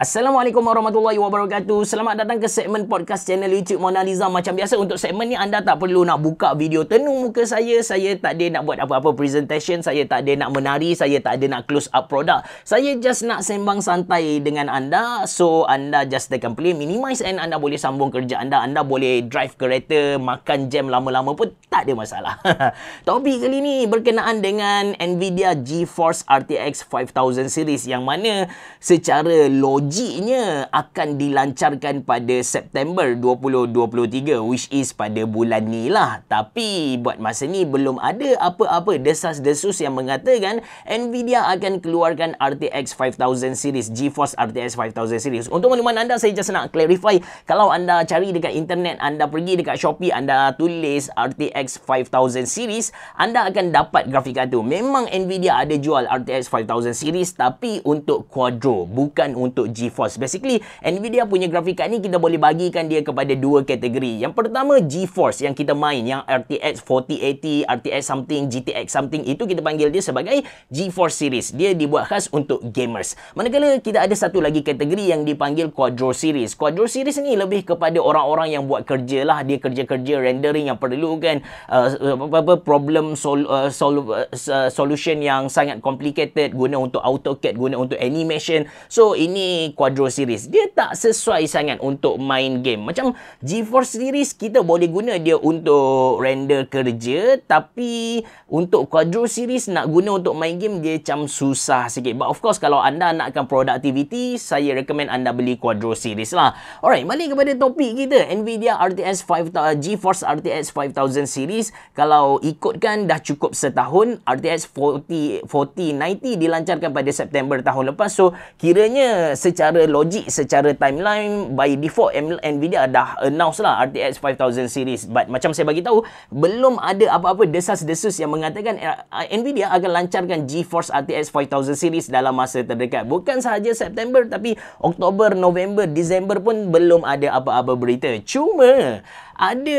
Assalamualaikum warahmatullahi wabarakatuh. Selamat datang ke segmen podcast channel YouTube Mona Lisa. Macam biasa untuk segmen ni anda tak perlu nak buka video tenung muka saya. Saya tak ada nak buat apa-apa presentation, saya tak ada nak menari, saya tak ada nak close up produk. Saya just nak sembang santai dengan anda. So anda just tekan play minimize and anda boleh sambung kerja anda. Anda boleh drive kereta, makan jam lama-lama pun tak ada masalah. Topik kali ni berkenaan dengan Nvidia GeForce RTX 5000 series yang mana secara logik 5G-nya akan dilancarkan pada September 2023 which is pada bulan ni lah. Tapi buat masa ni belum ada apa-apa desas-desus yang mengatakan Nvidia akan keluarkan RTX 5000 series, GeForce RTX 5000 series. Untuk maklumat anda, saya just nak clarify kalau anda cari dekat internet, anda pergi dekat Shopee, anda tulis RTX 5000 series, anda akan dapat grafik kartu. Memang Nvidia ada jual RTX 5000 series tapi untuk Quadro, bukan untuk G GeForce. Basically, Nvidia punya grafik card ni kita boleh bagikan dia kepada dua kategori. Yang pertama, GeForce yang kita main. Yang RTX 4080, RTX something, GTX something. Itu kita panggil dia sebagai GeForce Series. Dia dibuat khas untuk gamers. Manakala kita ada satu lagi kategori yang dipanggil Quadro Series. Quadro Series ni lebih kepada orang-orang yang buat kerja lah. Dia kerja-kerja rendering yang perlukan uh, problem sol, uh, sol, uh, uh, solution yang sangat complicated guna untuk AutoCAD guna untuk animation so ini Quadro series. Dia tak sesuai sangat untuk main game. Macam GeForce series kita boleh guna dia untuk render kerja tapi untuk Quadro series nak guna untuk main game dia macam susah sikit. But of course kalau anda nakkan productivity, saya recommend anda beli Quadro series lah. Alright, balik kepada topik kita. Nvidia RTX 5000 uh, GeForce RTX 5000 series kalau ikutkan dah cukup setahun RTX 40 4090 dilancarkan pada September tahun lepas. So kiranya secara secara logik, secara timeline, by default Nvidia dah announce lah RTX 5000 series. But macam saya bagi tahu, belum ada apa-apa desas-desus yang mengatakan eh, eh, Nvidia akan lancarkan GeForce RTX 5000 series dalam masa terdekat. Bukan sahaja September tapi Oktober, November, Disember pun belum ada apa-apa berita. Cuma ada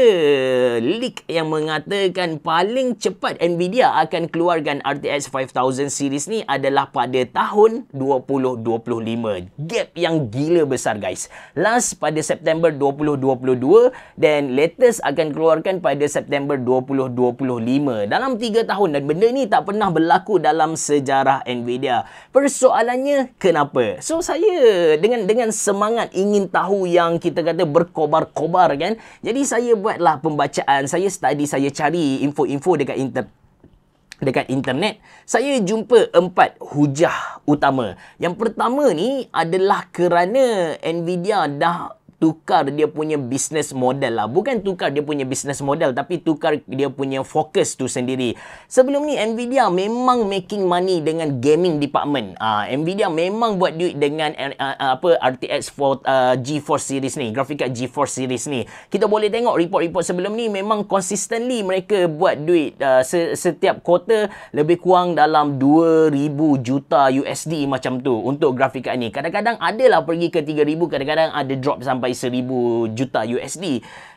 leak yang mengatakan paling cepat Nvidia akan keluarkan RTX 5000 series ni adalah pada tahun 2025. Gap yang gila besar guys. Last pada September 2022 dan latest akan keluarkan pada September 2025. Dalam 3 tahun dan benda ni tak pernah berlaku dalam sejarah Nvidia. Persoalannya kenapa? So saya dengan dengan semangat ingin tahu yang kita kata berkobar-kobar kan. Jadi saya buatlah pembacaan, saya study, saya cari info-info dekat inter dekat internet, saya jumpa empat hujah utama. Yang pertama ni adalah kerana Nvidia dah tukar dia punya business model lah. Bukan tukar dia punya business model tapi tukar dia punya fokus tu sendiri. Sebelum ni Nvidia memang making money dengan gaming department. Ah uh, Nvidia memang buat duit dengan uh, uh, apa RTX 4 uh, 4 series ni, graphic card 4 series ni. Kita boleh tengok report-report sebelum ni memang consistently mereka buat duit uh, se- setiap quarter lebih kurang dalam 2000 juta USD macam tu untuk grafik card ni. Kadang-kadang adalah pergi ke 3000, kadang-kadang ada drop sampai mencapai 1000 juta USD.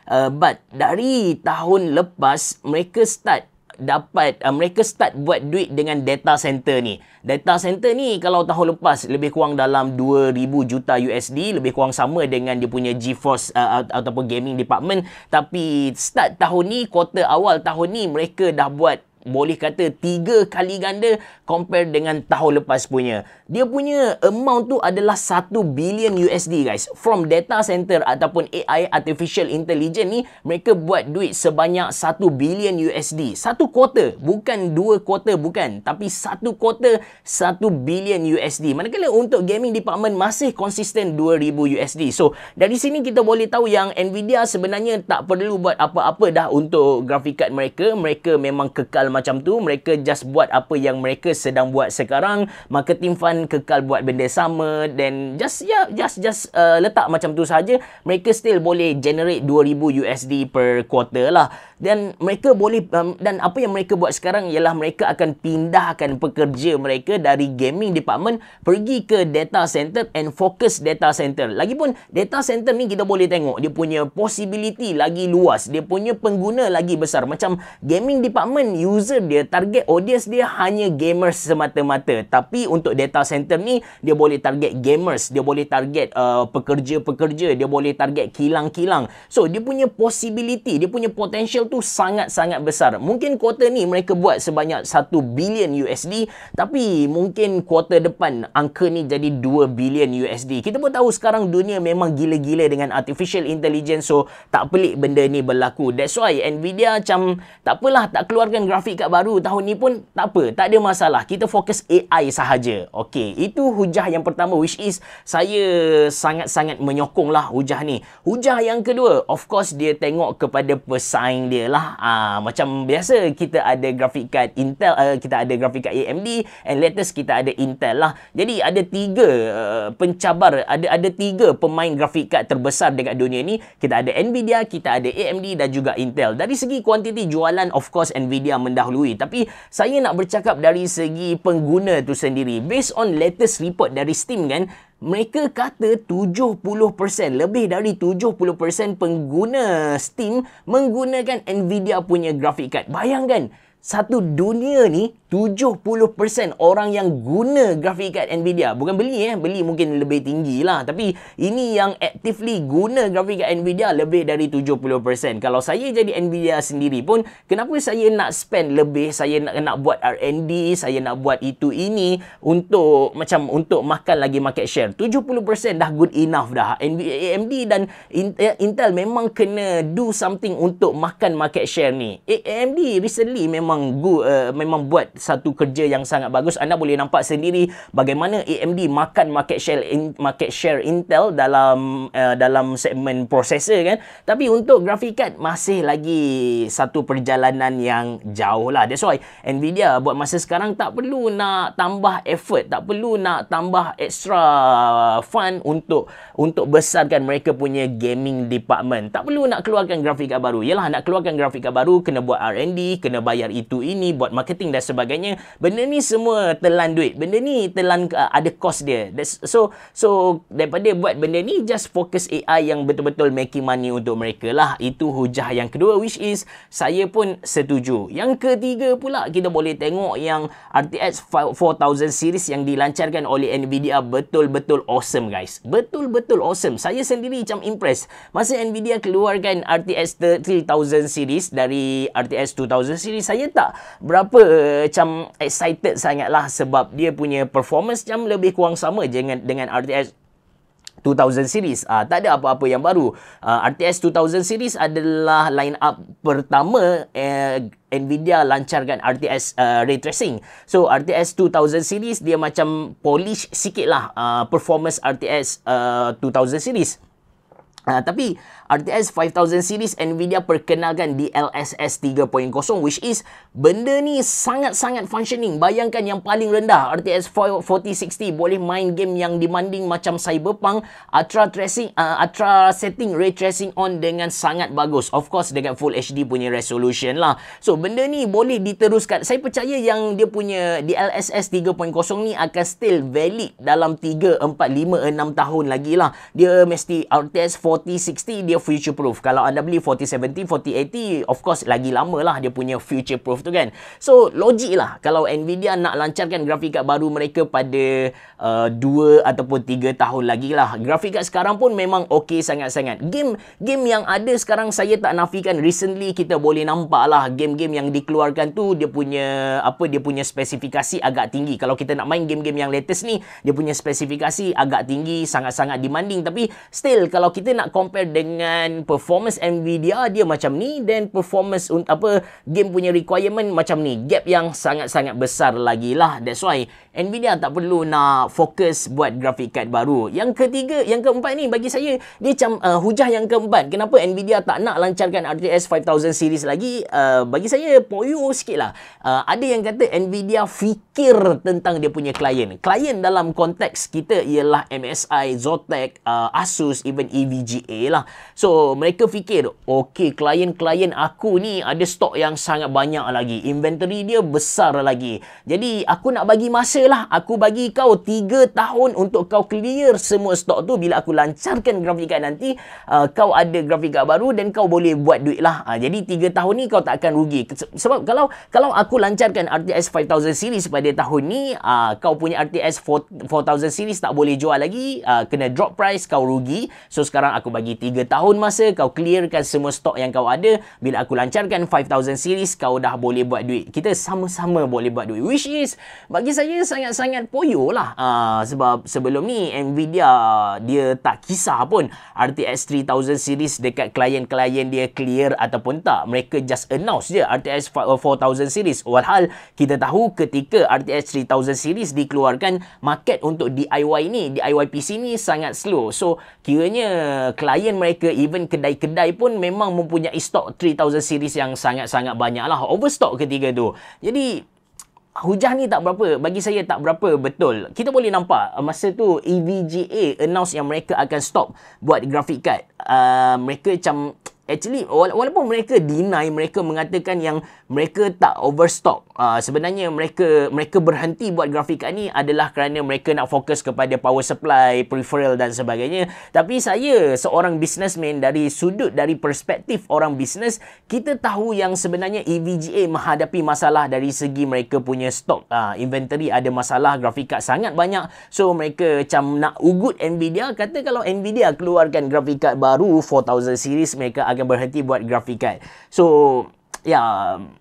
Uh, but dari tahun lepas mereka start dapat uh, mereka start buat duit dengan data center ni. Data center ni kalau tahun lepas lebih kurang dalam 2000 juta USD, lebih kurang sama dengan dia punya GeForce uh, ataupun gaming department, tapi start tahun ni, quarter awal tahun ni mereka dah buat boleh kata tiga kali ganda compare dengan tahun lepas punya. Dia punya amount tu adalah 1 billion USD guys. From data center ataupun AI artificial intelligence ni, mereka buat duit sebanyak 1 billion USD. Satu quarter, bukan dua quarter bukan. Tapi satu quarter, 1 billion USD. Manakala untuk gaming department masih konsisten 2,000 USD. So, dari sini kita boleh tahu yang Nvidia sebenarnya tak perlu buat apa-apa dah untuk grafik card mereka. Mereka memang kekal macam tu mereka just buat apa yang mereka sedang buat sekarang marketing fund kekal buat benda sama then just ya yeah, just just uh, letak macam tu saja mereka still boleh generate 2000 USD per quarter lah dan mereka boleh um, dan apa yang mereka buat sekarang ialah mereka akan pindahkan pekerja mereka dari gaming department pergi ke data center and focus data center lagipun data center ni kita boleh tengok dia punya possibility lagi luas dia punya pengguna lagi besar macam gaming department user user dia, target audience dia hanya gamers semata-mata. Tapi untuk data center ni, dia boleh target gamers, dia boleh target uh, pekerja-pekerja, uh, dia boleh target kilang-kilang. So, dia punya possibility, dia punya potential tu sangat-sangat besar. Mungkin quarter ni mereka buat sebanyak 1 billion USD, tapi mungkin quarter depan angka ni jadi 2 billion USD. Kita pun tahu sekarang dunia memang gila-gila dengan artificial intelligence, so tak pelik benda ni berlaku. That's why Nvidia macam tak apalah tak keluarkan grafik syarikat baru tahun ni pun tak apa, tak ada masalah. Kita fokus AI sahaja. Okey, itu hujah yang pertama which is saya sangat-sangat menyokong lah hujah ni. Hujah yang kedua, of course dia tengok kepada pesaing dia lah. Ah, macam biasa kita ada grafik card Intel, uh, kita ada grafik card AMD and latest kita ada Intel lah. Jadi ada tiga uh, pencabar, ada ada tiga pemain grafik card terbesar dekat dunia ni. Kita ada Nvidia, kita ada AMD dan juga Intel. Dari segi kuantiti jualan, of course Nvidia men mendahului. Tapi saya nak bercakap dari segi pengguna tu sendiri. Based on latest report dari Steam kan, mereka kata 70%, lebih dari 70% pengguna Steam menggunakan Nvidia punya grafik card. Bayangkan, satu dunia ni 70% orang yang guna grafik card Nvidia bukan beli eh beli mungkin lebih tinggi lah tapi ini yang actively guna grafik card Nvidia lebih dari 70% kalau saya jadi Nvidia sendiri pun kenapa saya nak spend lebih saya nak, nak buat R&D saya nak buat itu ini untuk macam untuk makan lagi market share 70% dah good enough dah AMD dan eh, Intel memang kena do something untuk makan market share ni AMD recently memang good uh, eh, memang buat satu kerja yang sangat bagus. Anda boleh nampak sendiri bagaimana AMD makan market share in, market share Intel dalam uh, dalam segmen processor kan. Tapi untuk grafik card masih lagi satu perjalanan yang jauh lah. That's why Nvidia buat masa sekarang tak perlu nak tambah effort, tak perlu nak tambah extra fund untuk untuk besarkan mereka punya gaming department. Tak perlu nak keluarkan grafik card baru. Yalah nak keluarkan grafik card baru kena buat R&D, kena bayar itu ini, buat marketing dan sebagainya sebagainya benda ni semua telan duit benda ni telan uh, ada cost dia That's, so so daripada buat benda ni just focus AI yang betul-betul making money untuk mereka lah itu hujah yang kedua which is saya pun setuju yang ketiga pula kita boleh tengok yang RTX 4000 series yang dilancarkan oleh Nvidia betul-betul awesome guys betul-betul awesome saya sendiri macam impress masa Nvidia keluarkan RTX 3000 series dari RTX 2000 series saya tak berapa eh, macam excited sangatlah sebab dia punya performance jam lebih kurang sama je dengan, dengan RTX 2000 series. Uh, tak ada apa-apa yang baru. Uh, RTX 2000 series adalah line up pertama uh, Nvidia lancarkan RTX uh, ah, ray tracing. So RTX 2000 series dia macam polish sikit lah uh, ah, performance RTX uh, 2000 series. Uh, tapi RTX 5000 series Nvidia perkenalkan DLSS 3.0 which is benda ni sangat-sangat functioning. Bayangkan yang paling rendah RTX 4060 boleh main game yang demanding macam Cyberpunk ultra tracing uh, ultra setting ray tracing on dengan sangat bagus. Of course dengan full HD punya resolution lah. So benda ni boleh diteruskan. Saya percaya yang dia punya DLSS 3.0 ni akan still valid dalam 3, 4, 5, 6 tahun lagi lah. Dia mesti RTX 4 4060 dia future proof. Kalau anda beli 4070, 4080, of course lagi lama lah dia punya future proof tu kan. So, logik lah kalau Nvidia nak lancarkan grafik kad baru mereka pada uh, 2 ataupun 3 tahun lagi lah. Grafik kad sekarang pun memang okey sangat-sangat. Game game yang ada sekarang saya tak nafikan recently kita boleh nampak lah game-game yang dikeluarkan tu dia punya apa dia punya spesifikasi agak tinggi. Kalau kita nak main game-game yang latest ni, dia punya spesifikasi agak tinggi, sangat-sangat demanding. Tapi still, kalau kita nak nak compare dengan performance Nvidia dia macam ni dan performance untuk apa game punya requirement macam ni gap yang sangat-sangat besar lagi lah that's why Nvidia tak perlu nak fokus buat graphic card baru yang ketiga yang keempat ni bagi saya dia macam uh, hujah yang keempat kenapa Nvidia tak nak lancarkan RTX 5000 series lagi uh, bagi saya poyo sikit lah uh, ada yang kata Nvidia fikir tentang dia punya klien klien dalam konteks kita ialah MSI Zotac uh, Asus even EVG PGA lah. So, mereka fikir, okay, klien-klien aku ni ada stok yang sangat banyak lagi. Inventory dia besar lagi. Jadi, aku nak bagi masa lah. Aku bagi kau 3 tahun untuk kau clear semua stok tu. Bila aku lancarkan grafik card nanti, uh, kau ada grafik card baru dan kau boleh buat duit lah. Uh, jadi, 3 tahun ni kau tak akan rugi. Sebab kalau kalau aku lancarkan RTX 5000 series pada tahun ni, uh, kau punya RTX 4000 series tak boleh jual lagi. Uh, kena drop price, kau rugi. So, sekarang aku aku bagi 3 tahun masa kau clearkan semua stok yang kau ada bila aku lancarkan 5000 series kau dah boleh buat duit kita sama-sama boleh buat duit which is bagi saya sangat-sangat poyo lah uh, sebab sebelum ni Nvidia dia tak kisah pun RTX 3000 series dekat klien-klien dia clear ataupun tak mereka just announce je RTX 4000 uh, series walhal kita tahu ketika RTX 3000 series dikeluarkan market untuk DIY ni DIY PC ni sangat slow so kiranya Uh, klien mereka even kedai-kedai pun memang mempunyai stok 3000 series yang sangat-sangat banyak lah overstock ketika tu jadi hujah ni tak berapa bagi saya tak berapa betul kita boleh nampak uh, masa tu EVGA announce yang mereka akan stop buat grafik card uh, mereka macam actually wala- walaupun mereka deny mereka mengatakan yang mereka tak overstock uh, sebenarnya mereka mereka berhenti buat grafika ni adalah kerana mereka nak fokus kepada power supply, peripheral dan sebagainya. Tapi saya seorang businessman dari sudut dari perspektif orang bisnes, kita tahu yang sebenarnya EVGA menghadapi masalah dari segi mereka punya stok. Uh, ah, inventory ada masalah, grafika sangat banyak. So mereka macam nak ugut Nvidia, kata kalau Nvidia keluarkan grafika baru 4000 series, mereka akan berhenti buat grafika. So ya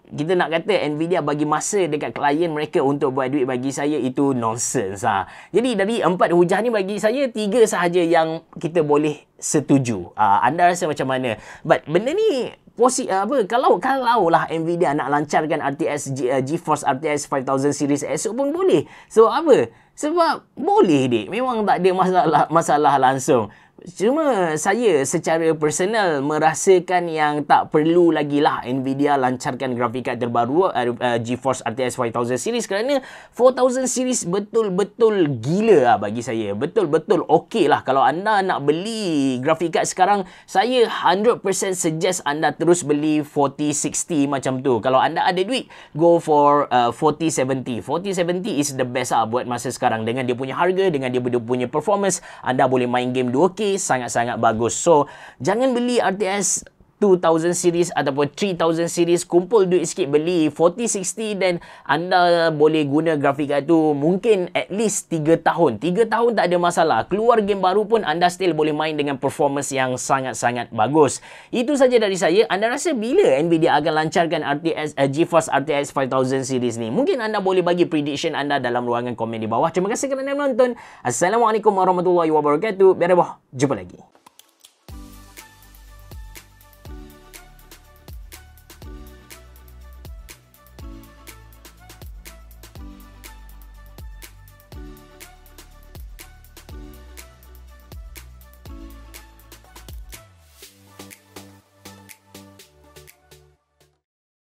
kita nak kata Nvidia bagi masa dekat klien mereka untuk buat duit bagi saya itu nonsense lah. Jadi dari empat hujah ni bagi saya tiga sahaja yang kita boleh setuju. Uh, anda rasa macam mana? But benda ni posi ah, apa kalau kalau lah Nvidia nak lancarkan RTX eh, GeForce RTX 5000 series esok pun boleh. So apa? Sebab boleh dik. Memang tak ada masalah masalah langsung. Cuma saya secara personal merasakan yang tak perlu lagi lah Nvidia lancarkan grafik kad terbaru uh, uh, GeForce RTX 5000 series kerana 4000 series betul-betul gila lah bagi saya. Betul-betul okey lah kalau anda nak beli grafik kad sekarang saya 100% suggest anda terus beli 4060 macam tu. Kalau anda ada duit go for uh, 4070. 4070 is the best lah buat masa sekarang dengan dia punya harga dengan dia punya performance anda boleh main game 2K sangat-sangat bagus. So, jangan beli RTS 2000 series ataupun 3000 series kumpul duit sikit beli 40 60 dan anda boleh guna grafik card tu mungkin at least 3 tahun 3 tahun tak ada masalah keluar game baru pun anda still boleh main dengan performance yang sangat-sangat bagus itu saja dari saya anda rasa bila Nvidia akan lancarkan RTX uh, eh, GeForce RTX 5000 series ni mungkin anda boleh bagi prediction anda dalam ruangan komen di bawah terima kasih kerana menonton Assalamualaikum warahmatullahi wabarakatuh Biar bawah jumpa lagi